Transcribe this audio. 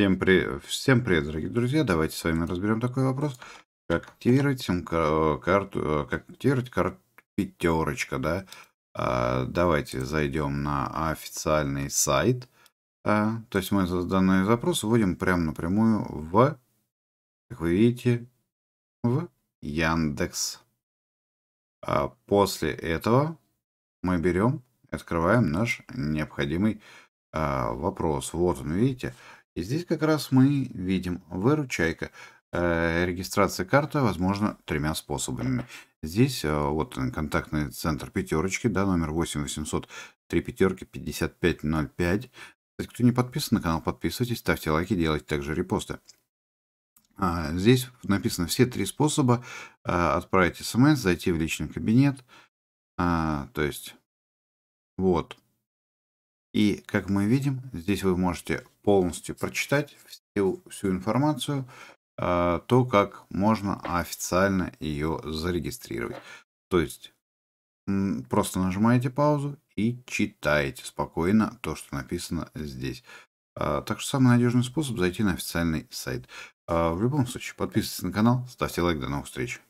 Всем, при... Всем привет, дорогие друзья. Давайте с вами разберем такой вопрос. Как активировать э, карту, э, как активировать карту пятерочка, да? А, давайте зайдем на официальный сайт. А, то есть мы данный запрос вводим прямо напрямую в, как вы видите, в Яндекс. А после этого мы берем открываем наш необходимый а, вопрос. Вот он, видите, здесь как раз мы видим выручайка. Э, регистрация карты возможно тремя способами. Здесь э, вот контактный центр пятерочки, да, номер 8 800 3 пятерки 5505. Кстати, кто не подписан на канал, подписывайтесь, ставьте лайки, делайте также репосты. А, здесь написано все три способа. Э, отправить смс, зайти в личный кабинет. А, то есть, вот. И, как мы видим, здесь вы можете полностью прочитать всю, всю информацию, а, то, как можно официально ее зарегистрировать. То есть, просто нажимаете паузу и читаете спокойно то, что написано здесь. А, так что самый надежный способ зайти на официальный сайт. А, в любом случае, подписывайтесь на канал, ставьте лайк, до новых встреч.